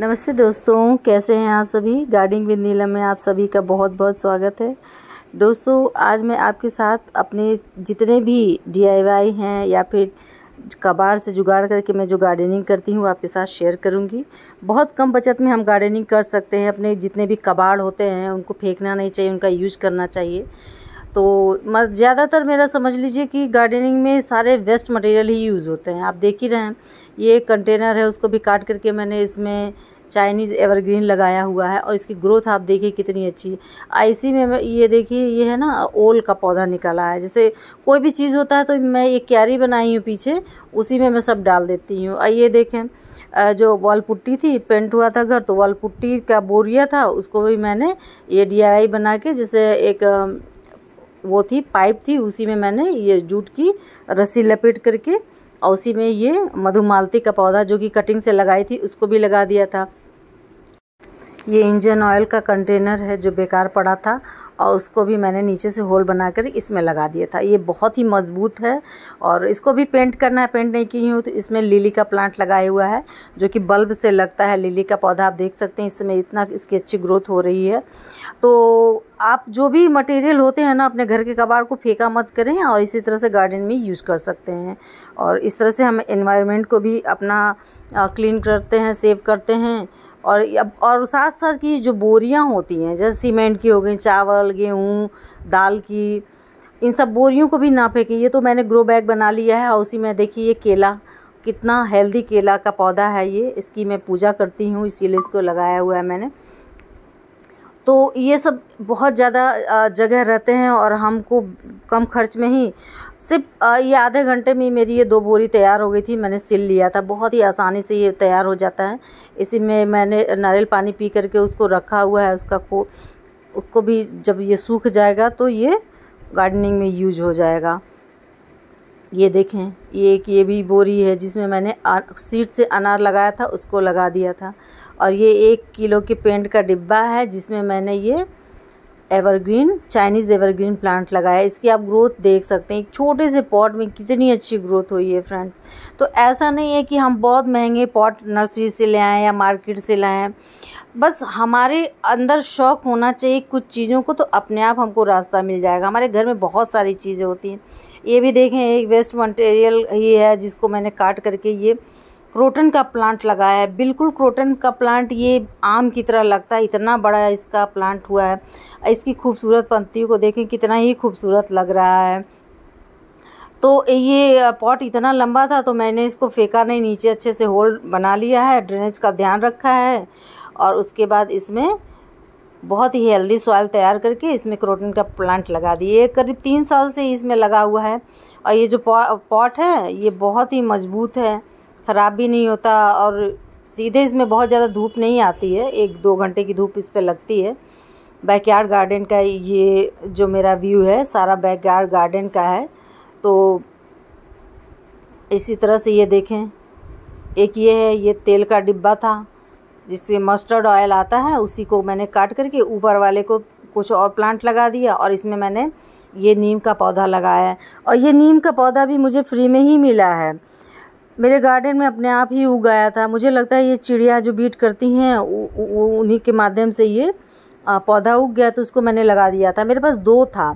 नमस्ते दोस्तों कैसे हैं आप सभी गार्डनिंग विद नीलम में आप सभी का बहुत बहुत स्वागत है दोस्तों आज मैं आपके साथ अपने जितने भी डीआईवाई हैं या फिर कबाड़ से जुगाड़ करके मैं जो गार्डनिंग करती हूँ आपके साथ शेयर करूँगी बहुत कम बचत में हम गार्डनिंग कर सकते हैं अपने जितने भी कबाड़ होते हैं उनको फेंकना नहीं चाहिए उनका यूज करना चाहिए तो ज़्यादातर मेरा समझ लीजिए कि गार्डनिंग में सारे वेस्ट मटेरियल ही यूज़ होते हैं आप देख ही रहे हैं ये कंटेनर है उसको भी काट करके मैंने इसमें चाइनीज़ एवरग्रीन लगाया हुआ है और इसकी ग्रोथ आप देखिए कितनी अच्छी है इसी में ये देखिए ये है ना ओल का पौधा निकाला है जैसे कोई भी चीज़ होता है तो मैं ये क्यारी बनाई हूँ पीछे उसी में मैं सब डाल देती हूँ और ये देखें जो वॉल पुट्टी थी पेंट हुआ था घर तो वॉल पुट्टी का बोरिया था उसको भी मैंने ये डी बना के जैसे एक वो थी पाइप थी उसी में मैंने ये जूट की रस्सी लपेट करके और उसी में ये मधुमालती का पौधा जो कि कटिंग से लगाई थी उसको भी लगा दिया था ये इंजन ऑयल का कंटेनर है जो बेकार पड़ा था और उसको भी मैंने नीचे से होल बनाकर इसमें लगा दिया था ये बहुत ही मज़बूत है और इसको भी पेंट करना है पेंट नहीं की हूँ तो इसमें लिली का प्लांट लगाया हुआ है जो कि बल्ब से लगता है लिली का पौधा आप देख सकते हैं इसमें इतना इसकी अच्छी ग्रोथ हो रही है तो आप जो भी मटेरियल होते हैं ना अपने घर के कबाड़ को फेंका मत करें और इसी तरह से गार्डन में यूज़ कर सकते हैं और इस तरह से हम इन्वायरमेंट को भी अपना क्लीन करते हैं सेव करते हैं और अब और साथ साथ की जो बोरियां होती हैं जैसे सीमेंट की हो गई चावल गेहूँ दाल की इन सब बोरियों को भी ना फेंकें ये तो मैंने ग्रो बैग बना लिया है और उसी में देखिए ये केला कितना हेल्दी केला का पौधा है ये इसकी मैं पूजा करती हूँ इसीलिए इसको लगाया हुआ है मैंने तो ये सब बहुत ज़्यादा जगह रहते हैं और हमको कम खर्च में ही सिर्फ ये आधे घंटे में मेरी ये दो बोरी तैयार हो गई थी मैंने सिल लिया था बहुत ही आसानी से ये तैयार हो जाता है इसी में मैंने नारियल पानी पी करके उसको रखा हुआ है उसका को उसको भी जब ये सूख जाएगा तो ये गार्डनिंग में यूज हो जाएगा ये देखें ये एक ये भी बोरी है जिसमें मैंने सीट से अनार लगाया था उसको लगा दिया था और ये एक किलो के पेंट का डिब्बा है जिसमें मैंने ये एवरग्रीन चाइनीज़ एवरग्रीन प्लांट लगाया इसकी आप ग्रोथ देख सकते हैं एक छोटे से पॉट में कितनी अच्छी ग्रोथ हुई है फ्रेंड्स तो ऐसा नहीं है कि हम बहुत महंगे पॉट नर्सरी से ले आएँ या मार्केट से लाएँ बस हमारे अंदर शौक होना चाहिए कुछ चीज़ों को तो अपने आप हमको रास्ता मिल जाएगा हमारे घर में बहुत सारी चीज़ें होती हैं ये भी देखें एक वेस्ट मटेरियल ये है जिसको मैंने काट करके ये क्रोटन का प्लांट लगाया है बिल्कुल क्रोटन का प्लांट ये आम की तरह लगता है इतना बड़ा इसका प्लांट हुआ है इसकी खूबसूरत पंक्तियों को देखें कितना ही खूबसूरत लग रहा है तो ये पॉट इतना लंबा था तो मैंने इसको फेंका नहीं नीचे अच्छे से होल बना लिया है ड्रेनेज का ध्यान रखा है और उसके बाद इसमें बहुत ही हेल्दी सॉइल तैयार करके इसमें क्रोटन का प्लांट लगा दिए करीब तीन साल से इसमें लगा हुआ है और ये जो पॉट है ये बहुत ही मजबूत है ख़राब भी नहीं होता और सीधे इसमें बहुत ज़्यादा धूप नहीं आती है एक दो घंटे की धूप इस पर लगती है बैकयार्ड गार्डन का ये जो मेरा व्यू है सारा बैकयार्ड गार्डन का है तो इसी तरह से ये देखें एक ये है ये तेल का डिब्बा था जिससे मस्टर्ड ऑयल आता है उसी को मैंने काट करके ऊपर वाले को कुछ और प्लांट लगा दिया और इसमें मैंने ये नीम का पौधा लगाया है और ये नीम का पौधा भी मुझे फ्री में ही मिला है मेरे गार्डन में अपने आप ही उग था मुझे लगता है ये चिड़िया जो बीट करती हैं वो उन्हीं के माध्यम से ये पौधा उग गया तो उसको मैंने लगा दिया था मेरे पास दो था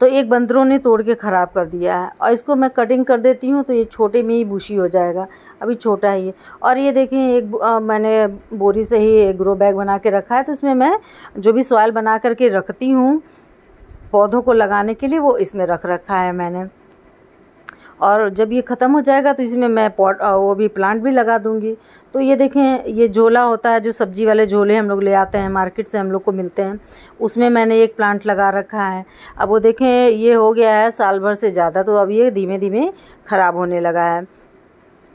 तो एक बंदरों ने तोड़ के ख़राब कर दिया है और इसको मैं कटिंग कर देती हूँ तो ये छोटे में ही बूशी हो जाएगा अभी छोटा ही है और ये देखें एक आ, मैंने बोरी से ही एक ग्रो बैग बना के रखा है तो उसमें मैं जो भी सॉयल बना करके रखती हूँ पौधों को लगाने के लिए वो इसमें रख रखा है मैंने और जब ये ख़त्म हो जाएगा तो इसमें मैं पॉट वो भी प्लांट भी लगा दूँगी तो ये देखें ये झोला होता है जो सब्जी वाले झोले हम लोग ले आते हैं मार्केट से हम लोग को मिलते हैं उसमें मैंने एक प्लांट लगा रखा है अब वो देखें ये हो गया है साल भर से ज़्यादा तो अब ये धीमे धीमे ख़राब होने लगा है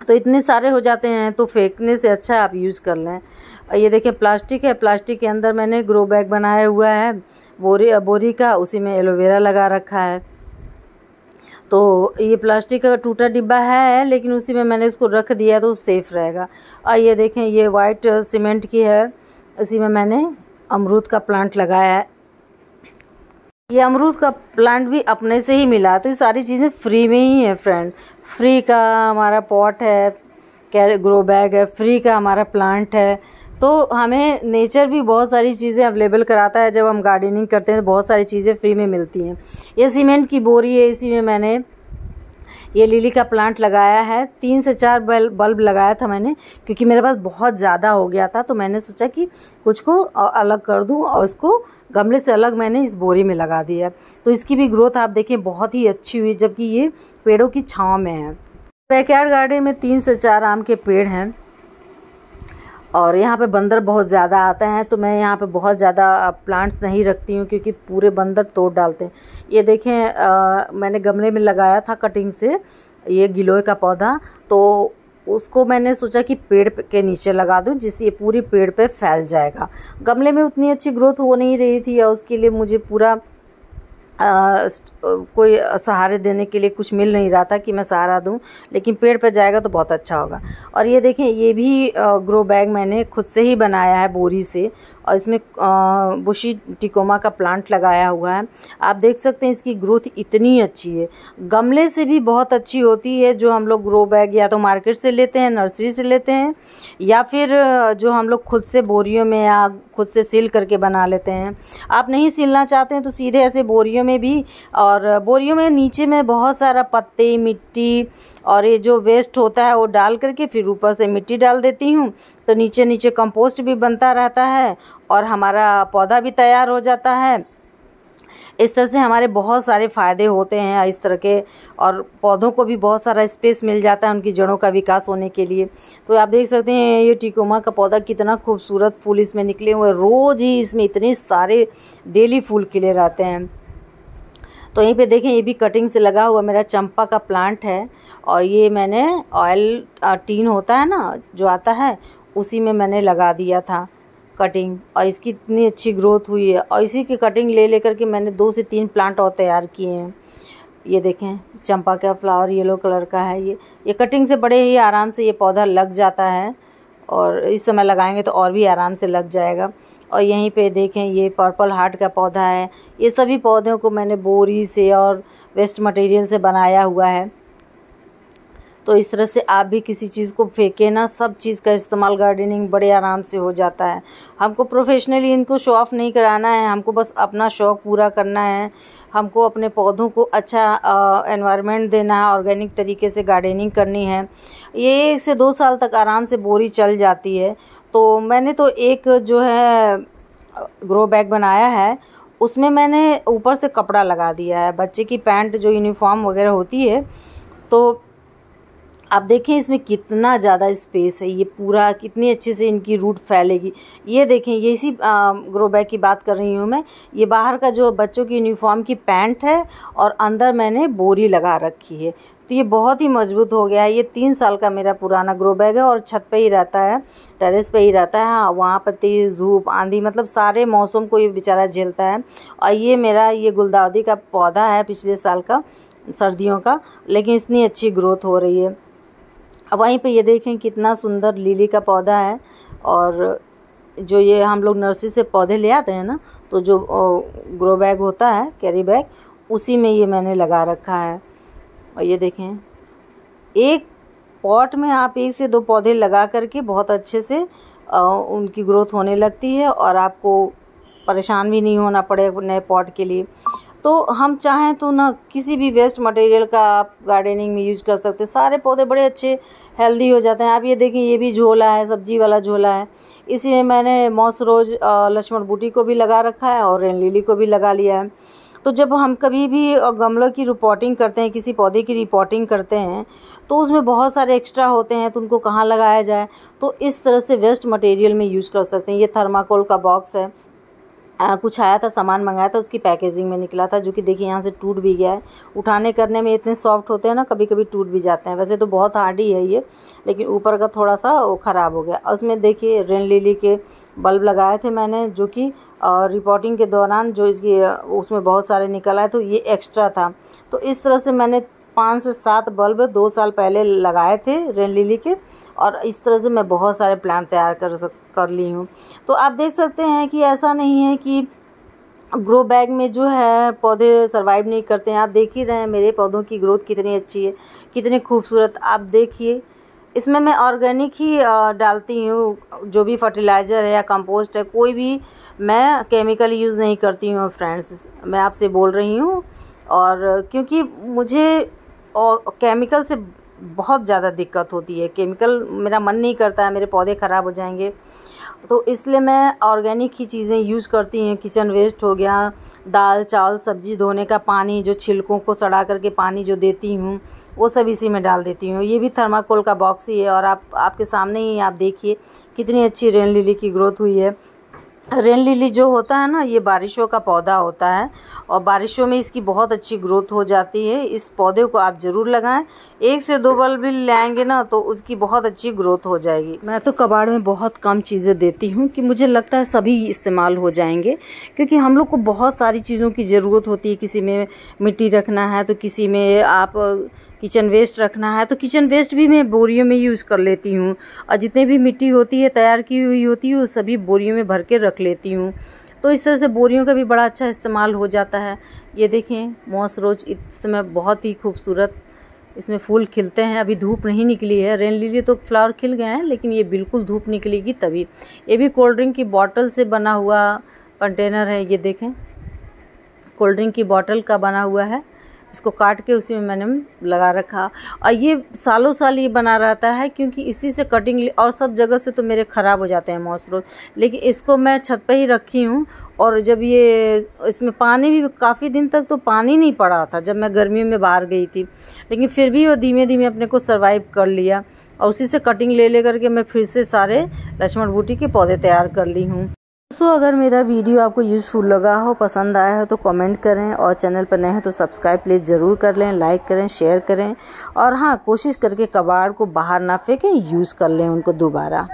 तो इतने सारे हो जाते हैं तो फेंकने से अच्छा आप यूज़ कर लें ये देखें प्लास्टिक है प्लास्टिक के अंदर मैंने ग्रो बैग बनाया हुआ है बोरी बोरी का उसी में एलोवेरा लगा रखा है तो ये प्लास्टिक का टूटा डिब्बा है लेकिन उसी में मैंने इसको रख दिया तो सेफ़ रहेगा आइए देखें ये वाइट सीमेंट की है इसी में मैंने अमरूद का प्लांट लगाया है ये अमरूद का प्लांट भी अपने से ही मिला तो ये सारी चीज़ें फ्री में ही हैं फ्रेंड फ्री का हमारा पॉट है क्या ग्रो बैग है फ्री का हमारा प्लांट है तो हमें नेचर भी बहुत सारी चीज़ें अवेलेबल कराता है जब हम गार्डनिंग करते हैं तो बहुत सारी चीज़ें फ्री में मिलती हैं ये सीमेंट की बोरी है इसी में मैंने ये लिली का प्लांट लगाया है तीन से चार बल्ब बल्ब लगाया था मैंने क्योंकि मेरे पास बहुत ज़्यादा हो गया था तो मैंने सोचा कि कुछ को अलग कर दूँ और उसको गमले से अलग मैंने इस बोरी में लगा दिया तो इसकी भी ग्रोथ आप देखें बहुत ही अच्छी हुई जबकि ये पेड़ों की छाँव में है बैकयार्ड गार्डन में तीन से चार आम के पेड़ हैं और यहाँ पे बंदर बहुत ज़्यादा आते हैं तो मैं यहाँ पे बहुत ज़्यादा प्लांट्स नहीं रखती हूँ क्योंकि पूरे बंदर तोड़ डालते हैं ये देखें आ, मैंने गमले में लगाया था कटिंग से ये गिलोय का पौधा तो उसको मैंने सोचा कि पेड़ के नीचे लगा दूं जिससे ये पूरी पेड़ पे फैल जाएगा गमले में उतनी अच्छी ग्रोथ हो नहीं रही थी या उसके लिए मुझे पूरा आ, कोई सहारे देने के लिए कुछ मिल नहीं रहा था कि मैं सहारा दूं लेकिन पेड़ पर जाएगा तो बहुत अच्छा होगा और ये देखें ये भी ग्रो बैग मैंने खुद से ही बनाया है बोरी से और इसमें बुशी टिकोमा का प्लांट लगाया हुआ है आप देख सकते हैं इसकी ग्रोथ इतनी अच्छी है गमले से भी बहुत अच्छी होती है जो हम लोग ग्रो बैग या तो मार्केट से लेते हैं नर्सरी से लेते हैं या फिर जो हम लोग खुद से बोरियों में या खुद से सील करके बना लेते हैं आप नहीं सिलना चाहते हैं तो सीधे ऐसे बोरियों में भी और बोरियों में नीचे में बहुत सारा पत्ते मिट्टी और ये जो वेस्ट होता है वो डाल करके फिर ऊपर से मिट्टी डाल देती हूँ तो नीचे नीचे कंपोस्ट भी बनता रहता है और हमारा पौधा भी तैयार हो जाता है इस तरह से हमारे बहुत सारे फ़ायदे होते हैं इस तरह के और पौधों को भी बहुत सारा स्पेस मिल जाता है उनकी जड़ों का विकास होने के लिए तो आप देख सकते हैं ये टिकोमा का पौधा कितना खूबसूरत फूल इसमें निकले हुए रोज़ ही इसमें इतने सारे डेली फूल खिले रहते हैं तो यहीं पे देखें ये भी कटिंग से लगा हुआ मेरा चंपा का प्लांट है और ये मैंने ऑयल टीन होता है ना जो आता है उसी में मैंने लगा दिया था कटिंग और इसकी इतनी अच्छी ग्रोथ हुई है और इसी की कटिंग ले लेकर के मैंने दो से तीन प्लांट और तैयार किए हैं ये देखें चंपा का फ्लावर येलो कलर का है ये ये कटिंग से बड़े ही आराम से ये पौधा लग जाता है और इस समय लगाएंगे तो और भी आराम से लग जाएगा और यहीं पे देखें ये पर्पल हार्ट का पौधा है ये सभी पौधों को मैंने बोरी से और वेस्ट मटेरियल से बनाया हुआ है तो इस तरह से आप भी किसी चीज़ को फेंके ना सब चीज़ का इस्तेमाल गार्डनिंग बड़े आराम से हो जाता है हमको प्रोफेशनली इनको शो ऑफ़ नहीं कराना है हमको बस अपना शौक़ पूरा करना है हमको अपने पौधों को अच्छा एनवायरनमेंट देना है ऑर्गेनिक तरीके से गार्डनिंग करनी है ये एक से दो साल तक आराम से बोरी चल जाती है तो मैंने तो एक जो है ग्रो बैग बनाया है उसमें मैंने ऊपर से कपड़ा लगा दिया है बच्चे की पैंट जो यूनिफॉर्म वगैरह होती है तो आप देखें इसमें कितना ज़्यादा स्पेस है ये पूरा कितनी अच्छे से इनकी रूट फैलेगी ये देखें ये इसी ग्रो बैग की बात कर रही हूँ मैं ये बाहर का जो बच्चों की यूनिफॉर्म की पैंट है और अंदर मैंने बोरी लगा रखी है तो ये बहुत ही मजबूत हो गया है ये तीन साल का मेरा पुराना ग्रो बैग है और छत पे ही रहता है टेरेस पे ही रहता है हाँ वहाँ पर तेज़ धूप आंधी मतलब सारे मौसम को ये बेचारा झेलता है और ये मेरा ये गुलदाउदी का पौधा है पिछले साल का सर्दियों का लेकिन इतनी अच्छी ग्रोथ हो रही है अब वहीं पे ये देखें कितना सुंदर लिली का पौधा है और जो ये हम लोग नर्सरी से पौधे ले आते हैं ना तो जो ग्रो बैग होता है कैरी बैग उसी में ये मैंने लगा रखा है और ये देखें एक पॉट में आप एक से दो पौधे लगा करके बहुत अच्छे से उनकी ग्रोथ होने लगती है और आपको परेशान भी नहीं होना पड़ेगा नए पॉट के लिए तो हम चाहें तो ना किसी भी वेस्ट मटेरियल का आप गार्डनिंग में यूज कर सकते हैं सारे पौधे बड़े अच्छे हेल्दी हो जाते हैं आप ये देखें ये भी झोला है सब्जी वाला झोला है इसी में मैंने मौस रोज लक्ष्मण बूटी को भी लगा रखा है और रेन लिली को भी लगा लिया है तो जब हम कभी भी गमलों की रिपोर्टिंग करते हैं किसी पौधे की रिपोर्टिंग करते हैं तो उसमें बहुत सारे एक्स्ट्रा होते हैं तो उनको कहाँ लगाया जाए तो इस तरह से वेस्ट मटेरियल में यूज़ कर सकते हैं ये थर्माकोल का बॉक्स है आ, कुछ आया था सामान मंगाया था उसकी पैकेजिंग में निकला था जो कि देखिए यहाँ से टूट भी गया है उठाने करने में इतने सॉफ्ट होते हैं ना कभी कभी टूट भी जाते हैं वैसे तो बहुत हार्ड ही है ये लेकिन ऊपर का थोड़ा सा वो ख़राब हो गया उसमें देखिए रेन लिली के बल्ब लगाए थे मैंने जो कि और रिपोर्टिंग के दौरान जो इसकी उसमें बहुत सारे निकल आए तो ये एक्स्ट्रा था तो इस तरह से मैंने पाँच से सात बल्ब दो साल पहले लगाए थे रेन लिली के और इस तरह से मैं बहुत सारे प्लांट तैयार कर सक कर ली हूँ तो आप देख सकते हैं कि ऐसा नहीं है कि ग्रो बैग में जो है पौधे सरवाइव नहीं करते हैं आप देख ही रहे हैं मेरे पौधों की ग्रोथ कितनी अच्छी है कितनी खूबसूरत आप देखिए इसमें मैं ऑर्गेनिक ही डालती हूँ जो भी फर्टिलाइज़र है या कंपोस्ट है कोई भी मैं केमिकल यूज़ नहीं करती हूँ फ्रेंड्स मैं आपसे बोल रही हूँ और क्योंकि मुझे और केमिकल से बहुत ज़्यादा दिक्कत होती है केमिकल मेरा मन नहीं करता है मेरे पौधे ख़राब हो जाएंगे तो इसलिए मैं ऑर्गेनिक ही चीज़ें यूज़ करती हूँ किचन वेस्ट हो गया दाल चावल सब्जी धोने का पानी जो छिलकों को सड़ा करके पानी जो देती हूँ वो सब इसी में डाल देती हूँ ये भी थर्माकोल का बॉक्स ही है और आप आपके सामने ही आप देखिए कितनी अच्छी रेन लिली की ग्रोथ हुई है रेन लिली जो होता है ना ये बारिशों का पौधा होता है और बारिशों में इसकी बहुत अच्छी ग्रोथ हो जाती है इस पौधे को आप ज़रूर लगाएं एक से दो बल्ब भी लाएंगे ना तो उसकी बहुत अच्छी ग्रोथ हो जाएगी मैं तो कबाड़ में बहुत कम चीज़ें देती हूँ कि मुझे लगता है सभी इस्तेमाल हो जाएंगे क्योंकि हम लोग को बहुत सारी चीज़ों की ज़रूरत होती है किसी में मिट्टी रखना है तो किसी में आप किचन वेस्ट रखना है तो किचन वेस्ट भी मैं बोरियों में यूज़ कर लेती हूँ और जितने भी मिट्टी होती है तैयार की हुई होती है वो सभी बोरियों में भर के रख लेती हूँ तो इस तरह से बोरियों का भी बड़ा अच्छा इस्तेमाल हो जाता है ये देखें मॉस रोज इस समय बहुत ही खूबसूरत इसमें फूल खिलते हैं अभी धूप नहीं निकली है रेन लिली तो फ्लावर खिल गए हैं लेकिन ये बिल्कुल धूप निकलेगी तभी ये भी कोल्ड ड्रिंक की बॉटल से बना हुआ कंटेनर है ये देखें कोल्ड ड्रिंक की बॉटल का बना हुआ है इसको काट के उसी में मैंने लगा रखा और ये सालों साल ये बना रहता है क्योंकि इसी से कटिंग और सब जगह से तो मेरे ख़राब हो जाते हैं मॉसरो लेकिन इसको मैं छत पर ही रखी हूँ और जब ये इसमें पानी भी काफ़ी दिन तक तो पानी नहीं पड़ा था जब मैं गर्मियों में बाहर गई थी लेकिन फिर भी वो धीमे धीमे अपने को सर्वाइव कर लिया और उसी से कटिंग ले ले करके मैं फिर से सारे लक्ष्मण बूटी के पौधे तैयार कर ली हूँ दोस्तों अगर मेरा वीडियो आपको यूज़फुल लगा हो पसंद आया हो तो कमेंट करें और चैनल पर नए हो तो सब्सक्राइब प्लीज़ ज़रूर कर लें लाइक करें शेयर करें और हाँ कोशिश करके कबाड़ को बाहर ना फेंकें यूज़ कर लें उनको दोबारा